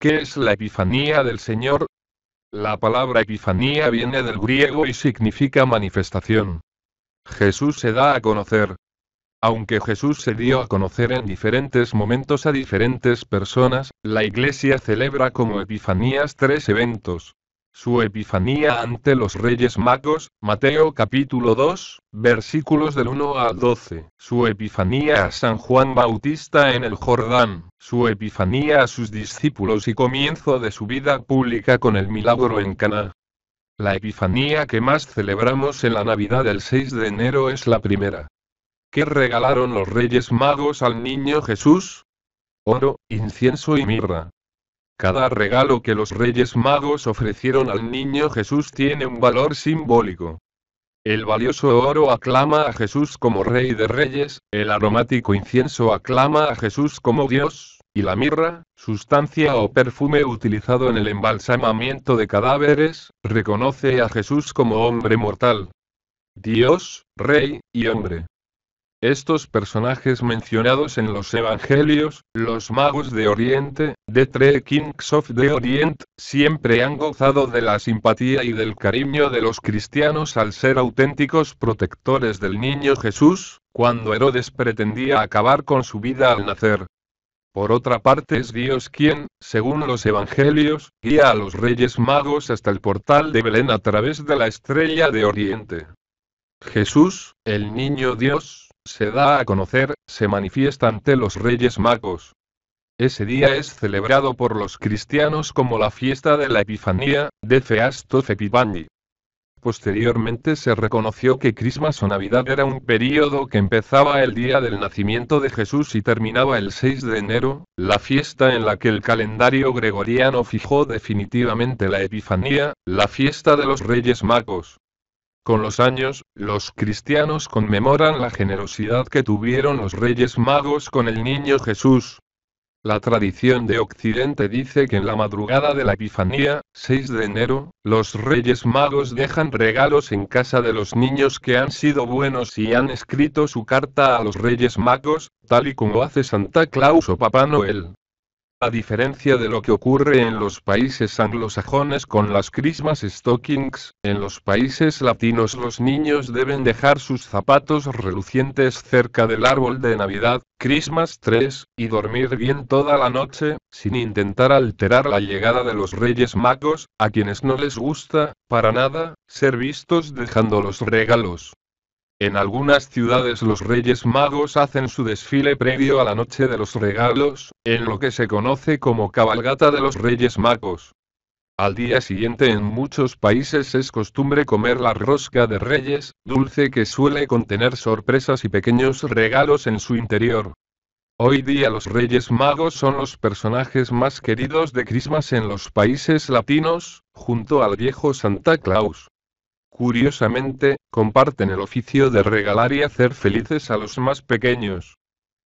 ¿Qué es la Epifanía del Señor? La palabra Epifanía viene del griego y significa manifestación. Jesús se da a conocer. Aunque Jesús se dio a conocer en diferentes momentos a diferentes personas, la Iglesia celebra como Epifanías tres eventos, su Epifanía ante los Reyes Magos, Mateo capítulo 2, versículos del 1 al 12. Su Epifanía a San Juan Bautista en el Jordán, su Epifanía a sus discípulos y comienzo de su vida pública con el milagro en Cana. La Epifanía que más celebramos en la Navidad del 6 de enero es la primera. ¿Qué regalaron los Reyes Magos al niño Jesús? Oro, incienso y mirra. Cada regalo que los Reyes Magos ofrecieron al niño Jesús tiene un valor simbólico. El valioso oro aclama a Jesús como Rey de Reyes, el aromático incienso aclama a Jesús como Dios, y la mirra, sustancia o perfume utilizado en el embalsamamiento de cadáveres, reconoce a Jesús como hombre mortal. Dios, Rey y hombre. Estos personajes mencionados en los Evangelios, los magos de Oriente, de Three Kings of the Orient, siempre han gozado de la simpatía y del cariño de los cristianos al ser auténticos protectores del niño Jesús, cuando Herodes pretendía acabar con su vida al nacer. Por otra parte es Dios quien, según los evangelios, guía a los reyes magos hasta el portal de Belén a través de la estrella de Oriente. Jesús, el niño Dios, se da a conocer, se manifiesta ante los Reyes Magos. Ese día es celebrado por los cristianos como la fiesta de la Epifanía, de Feast of Posteriormente se reconoció que Christmas o Navidad era un período que empezaba el día del nacimiento de Jesús y terminaba el 6 de enero, la fiesta en la que el calendario gregoriano fijó definitivamente la Epifanía, la fiesta de los Reyes Magos. Con los años, los cristianos conmemoran la generosidad que tuvieron los reyes magos con el niño Jesús. La tradición de Occidente dice que en la madrugada de la Epifanía, 6 de enero, los reyes magos dejan regalos en casa de los niños que han sido buenos y han escrito su carta a los reyes magos, tal y como hace Santa Claus o Papá Noel. A diferencia de lo que ocurre en los países anglosajones con las Christmas stockings, en los países latinos los niños deben dejar sus zapatos relucientes cerca del árbol de Navidad, Christmas 3, y dormir bien toda la noche, sin intentar alterar la llegada de los reyes magos, a quienes no les gusta, para nada, ser vistos dejando los regalos. En algunas ciudades los Reyes Magos hacen su desfile previo a la Noche de los Regalos, en lo que se conoce como Cabalgata de los Reyes Magos. Al día siguiente en muchos países es costumbre comer la rosca de reyes, dulce que suele contener sorpresas y pequeños regalos en su interior. Hoy día los Reyes Magos son los personajes más queridos de Christmas en los países latinos, junto al viejo Santa Claus. Curiosamente, comparten el oficio de regalar y hacer felices a los más pequeños.